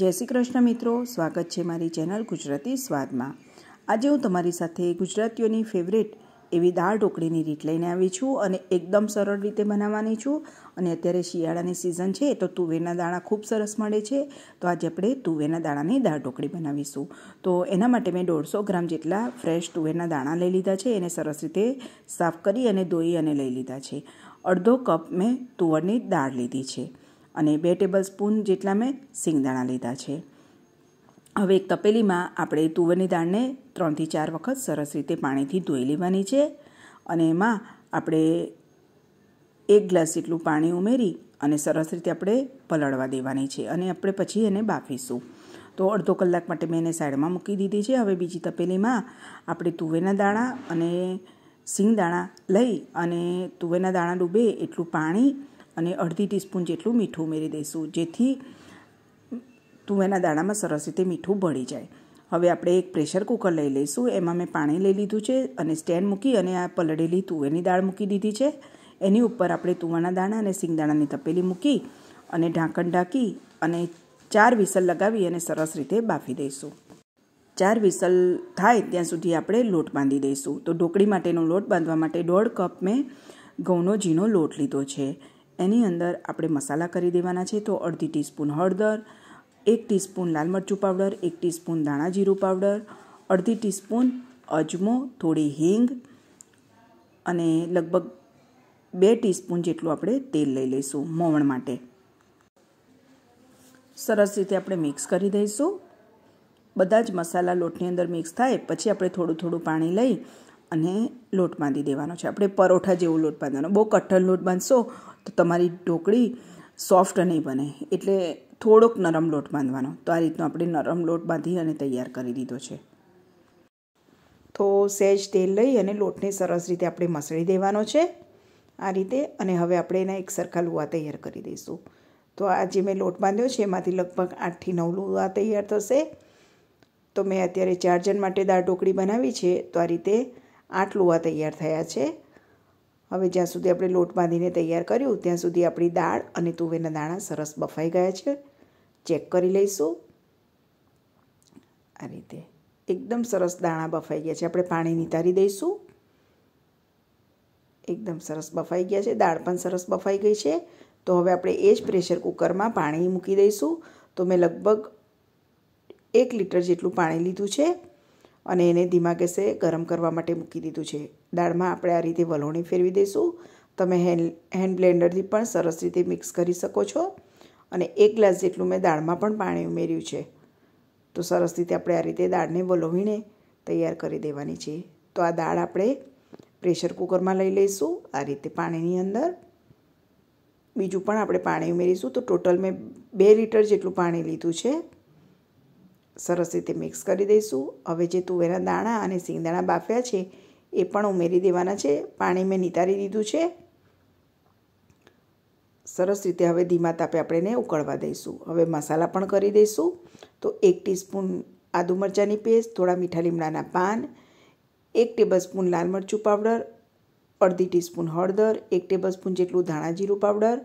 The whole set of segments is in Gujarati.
જય શ્રી કૃષ્ણ મિત્રો સ્વાગત છે મારી ચેનલ ગુજરાતી સ્વાદમાં આજે હું તમારી સાથે ગુજરાતીઓની ફેવરેટ એવી દાળ ઢોકળીની રીત લઈને આવી છું અને એકદમ સરળ રીતે બનાવવાની છું અને અત્યારે શિયાળાની સિઝન છે તો તુવેરના દાણા ખૂબ સરસ મળે છે તો આજે આપણે તુવેરના દાણાની દાળ ઢોકળી બનાવીશું તો એના માટે મેં દોઢસો ગ્રામ જેટલા ફ્રેશ તુવેરના દાણા લઈ લીધા છે એને સરસ રીતે સાફ કરી અને ધોઈ અને લઈ લીધા છે અડધો કપ મેં તુવરની દાળ લીધી છે અને બે ટેબલ સ્પૂન જેટલા મેં સિંગદાણા લીધા છે હવે એક તપેલીમાં આપણે તુવેરની દાળને ત્રણથી ચાર વખત સરસ રીતે પાણીથી ધોઈ લેવાની છે અને એમાં આપણે એક ગ્લાસ જેટલું પાણી ઉમેરી અને સરસ રીતે આપણે પલળવા દેવાની છે અને આપણે પછી એને બાફીશું તો અડધો કલાક માટે મેં એને સાઈડમાં મૂકી દીધી છે હવે બીજી તપેલીમાં આપણે તુવેરના દાણા અને સિંગ દાણા લઈ અને તુવેરના દાણા ડૂબે એટલું પાણી અને અડધી ટીસ્પૂન જેટલું મીઠું ઉમેરી દઈશું જેથી તુવેના દાણામાં સરસ રીતે મીઠું ભળી જાય હવે આપણે એક પ્રેશર કુકર લઈ લઈશું એમાં મેં પાણી લઈ લીધું છે અને સ્ટેન્ડ મૂકી અને આ પલળેલી તુવેરની દાળ મૂકી દીધી છે એની ઉપર આપણે તુવાના દાણા અને સિંગદાણાની તપેલી મૂકી અને ઢાંકણ ઢાંકી અને ચાર વિસલ લગાવી અને સરસ રીતે બાફી દઈશું ચાર વિસલ થાય ત્યાં સુધી આપણે લોટ બાંધી દઈશું તો ઢોકળી માટેનો લોટ બાંધવા માટે દોઢ કપ મેં ઘઉંનો ઝીણો લોટ લીધો છે એની અંદર આપણે મસાલા કરી દેવાના છે તો અડધી ટીસ્પૂન હળદર એક ટીસ્પૂન લાલ મરચું પાવડર એક ટીસ્પૂન ધાણા જીરું પાવડર અડધી ટીસ્પૂન અજમો થોડી હિંગ અને લગભગ બે ટીસ્પૂન જેટલું આપણે તેલ લઈ લઈશું મોવણ માટે સરસ રીતે આપણે મિક્સ કરી દઈશું બધા જ મસાલા લોટની અંદર મિક્સ થાય પછી આપણે થોડું થોડું પાણી લઈ અને લોટ બાંધી દેવાનો છે આપણે પરોઠા જેવો લોટ બાંધવાનો બહુ કઠણ લોટ બાંધશો તો તમારી ઢોકળી સોફ્ટ નહીં બને એટલે થોડોક નરમ લોટ બાંધવાનો તો આ રીતનો આપણે નરમ લોટ બાંધી અને તૈયાર કરી દીધો છે તો સહેજ તેલ લઈ અને લોટને સરસ રીતે આપણે મસળી દેવાનો છે આ રીતે અને હવે આપણે એના એક સરખા લુવા તૈયાર કરી દઈશું તો આ જે મેં લોટ બાંધ્યો છે એમાંથી લગભગ આઠથી નવ લુવા તૈયાર થશે તો મેં અત્યારે ચાર જણ માટે દાળ ઢોકળી બનાવી છે તો આ રીતે આઠ લુવા તૈયાર થયા છે હવે જ્યાં સુધી આપણે લોટ બાંધીને તૈયાર કર્યું ત્યાં સુધી આપણી દાળ અને તુવેરના દાણા સરસ બફાઈ ગયા છે ચેક કરી લઈશું આ રીતે એકદમ સરસ દાણા બફાઈ ગયા છે આપણે પાણી નિતારી દઈશું એકદમ સરસ બફાઈ ગયા છે દાળ પણ સરસ બફાઈ ગઈ છે તો હવે આપણે એ જ પ્રેશર કુકરમાં પાણી મૂકી દઈશું તો મેં લગભગ એક લીટર જેટલું પાણી લીધું છે અને એને ધીમા ગેસે ગરમ કરવા માટે મૂકી દીધું છે દાળમાં આપણે આ રીતે વલોણી ફેરવી દઈશું તમે હેન્ડ હેન્ડ બ્લેન્ડરથી પણ સરસ રીતે મિક્સ કરી શકો છો અને એક ગ્લાસ જેટલું મેં દાળમાં પણ પાણી ઉમેર્યું છે તો સરસ રીતે આપણે આ રીતે દાળને વલોવીને તૈયાર કરી દેવાની છે તો આ દાળ આપણે પ્રેશર કુકરમાં લઈ લઈશું આ રીતે પાણીની અંદર બીજું પણ આપણે પાણી ઉમેરીશું તો ટોટલ મેં બે લીટર જેટલું પાણી લીધું છે સરસ રીતે મિક્સ કરી દઈશું હવે જે તુવેરા દાણા અને સિંગદાણા બાફ્યા છે એ પણ ઉમેરી દેવાના છે પાણી મેં નિતારી દીધું છે સરસ રીતે હવે ધીમા તાપે આપણે એને ઉકળવા દઈશું હવે મસાલા પણ કરી દઈશું તો એક ટીસ્પૂન આદુ મરચાંની પેસ્ટ થોડા મીઠા લીમડાના પાન એક ટેબલસ્પૂન લાલ મરચું પાવડર અડધી ટીસ્પૂન હળદર એક ટેબલસ્પૂન જેટલું ધાણા જીરું પાવડર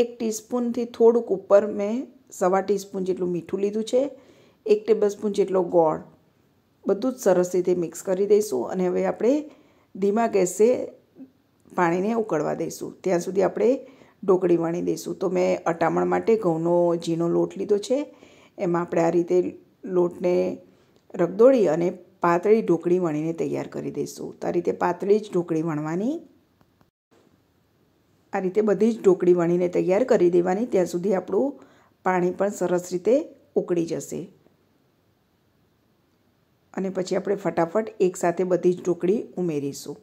એક ટીસ્પૂનથી થોડુંક ઉપર મેં સવા ટીસ્પૂન જેટલું મીઠું લીધું છે એક ટેબલસ્પૂન જેટલો ગોળ બધું જ સરસ રીતે મિક્સ કરી દઈશું અને હવે આપણે ધીમા ગેસે પાણીને ઉકળવા દઈશું ત્યાં સુધી આપણે ઢોકળી વણી દઈશું તો મેં અટામણ માટે ઘઉંનો ઝીણો લોટ લીધો છે એમાં આપણે આ રીતે લોટને રગદોળી અને પાતળી ઢોકળી વણીને તૈયાર કરી દઈશું તો આ રીતે પાતળી જ ઢોકળી વણવાની આ રીતે બધી જ ઢોકળી વણીને તૈયાર કરી દેવાની ત્યાં સુધી આપણું પાણી પણ સરસ રીતે ઉકળી જશે અને પછી આપણે ફટાફટ એકસાથે બધી જ ઢોકળી ઉમેરીશું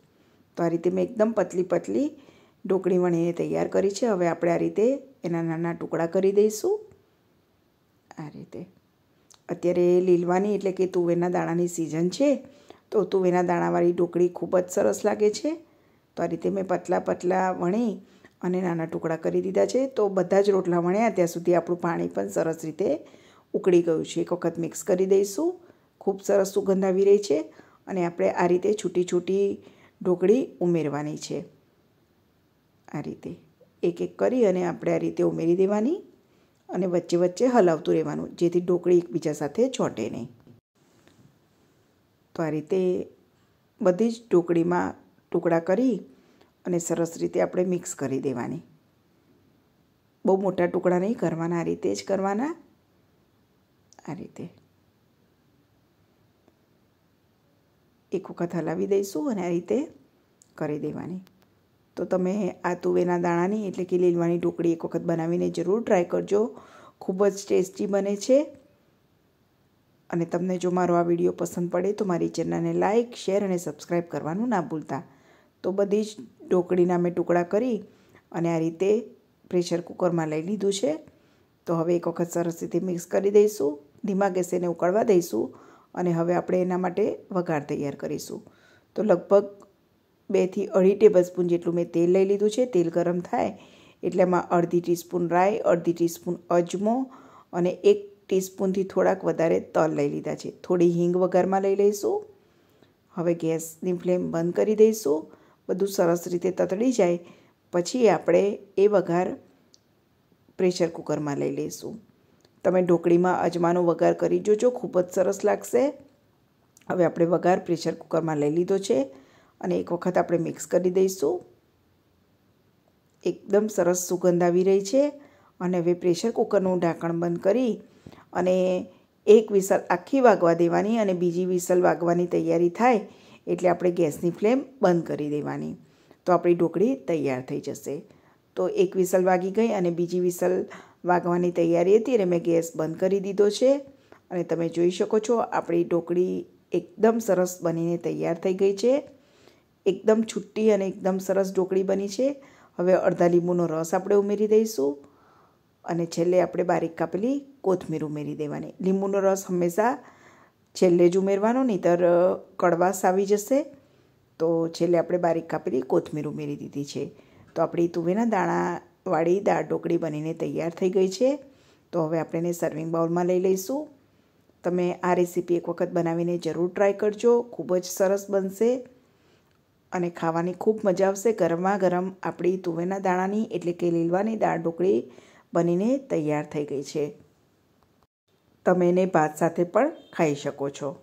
તો આ રીતે મેં એકદમ પતલી પતલી ઢોકળી વણીને તૈયાર કરી છે હવે આપણે આ રીતે એના નાના ટુકડા કરી દઈશું આ રીતે અત્યારે લીલવાની એટલે કે તુવેરના દાણાની સિઝન છે તો તુવેરના દાણાવાળી ઢોકળી ખૂબ જ સરસ લાગે છે તો આ રીતે મેં પતલા પતલા વણી અને નાના ટુકડા કરી દીધા છે તો બધા જ રોટલા વણ્યા ત્યાં સુધી આપણું પાણી પણ સરસ રીતે ઉકળી ગયું છે એક વખત મિક્સ કરી દઈશું ખૂબ સરસ સુગંધ આવી રહી છે અને આપણે આ રીતે છૂટી છૂટી ઢોકળી ઉમેરવાની છે આ રીતે એક એક કરી અને આપણે આ રીતે ઉમેરી દેવાની અને વચ્ચે વચ્ચે હલાવતું રહેવાનું જેથી ઢોકળી એકબીજા સાથે ચોંટે નહીં તો આ રીતે બધી જ ઢોકળીમાં ટુકડા કરી અને સરસ રીતે આપણે મિક્સ કરી દેવાની બહુ મોટા ટુકડા નહીં કરવાના આ રીતે જ કરવાના આ રીતે એક વખત હલાવી દઈશું અને આ રીતે કરી દેવાની તો તમે આ તુવેના દાણાની એટલે કે લીલવાની ઢોકળી એક વખત બનાવીને જરૂર ટ્રાય કરજો ખૂબ જ ટેસ્ટી બને છે અને તમને જો મારો આ વિડીયો પસંદ પડે તો મારી ચેનલને લાઇક શેર અને સબસ્ક્રાઈબ કરવાનું ના ભૂલતા તો બધી જ ઢોકળીના મેં ટુકડા કરી અને આ રીતે પ્રેશર કુકરમાં લઈ લીધું છે તો હવે એક વખત સરસ રીતે મિક્સ કરી દઈશું ધીમા ગેસેને ઉકળવા દઈશું અને હવે આપણે એના માટે વઘાર તૈયાર કરીશું તો લગભગ બેથી અઢી ટેબલ જેટલું મેં તેલ લઈ લીધું છે તેલ ગરમ થાય એટલે એમાં અડધી ટીસ્પૂન રાઈ અડધી ટીસ્પૂન અજમો અને એક ટીસ્પૂનથી થોડાક વધારે તલ લઈ લીધા છે થોડી હિંગ વઘારમાં લઈ લઈશું હવે ગેસની ફ્લેમ બંધ કરી દઈશું બધું સરસ રીતે તતડી જાય પછી આપણે એ વઘાર પ્રેશર કુકરમાં લઈ લઈશું તમે ઢોકળીમાં અજમાનો વઘાર કરી જોજો ખૂબ જ સરસ લાગશે હવે આપણે વઘાર પ્રેશર કુકરમાં લઈ લીધો છે અને એક વખત આપણે મિક્સ કરી દઈશું એકદમ સરસ સુગંધ આવી રહી છે અને હવે પ્રેશર કુકરનું ઢાંકણ બંધ કરી અને એક વિસલ આખી વાગવા દેવાની અને બીજી વિસલ વાગવાની તૈયારી થાય એટલે આપણે ગેસની ફ્લેમ બંધ કરી દેવાની તો આપણી ઢોકળી તૈયાર થઈ જશે તો એક વિસલ વાગી ગઈ અને બીજી વિસલ વાગવાની તૈયારી હતી અને મેં ગેસ બંધ કરી દીધો છે અને તમે જોઈ શકો છો આપણી ઢોકળી એકદમ સરસ બનીને તૈયાર થઈ ગઈ છે એકદમ છૂટી અને એકદમ સરસ ઢોકળી બની છે હવે અડધા લીંબુનો રસ આપણે ઉમેરી દઈશું અને છેલ્લે આપણે બારીક કાપેલી કોથમીર ઉમેરી દેવાની લીંબુનો રસ હંમેશા છેલ્લે જ ઉમેરવાનો નહીતર કડવાશ આવી જશે તો છેલ્લે આપણે બારીક કાપેલી કોથમીર ઉમેરી દીધી છે તો આપણી તુવેના દાણા વાળી દાળ ઢોકળી બનીને તૈયાર થઈ ગઈ છે તો હવે આપણે એને સર્વિંગ બાઉલમાં લઈ લઈશું તમે આ રેસીપી એક વખત બનાવીને જરૂર ટ્રાય કરજો ખૂબ જ સરસ બનશે અને ખાવાની ખૂબ મજા આવશે ગરમા ગરમ આપણી તુવેરના દાણાની એટલે કે લીલવાની દાળ ઢોકળી બનીને તૈયાર થઈ ગઈ છે તમે એને ભાત સાથે પણ ખાઈ શકો છો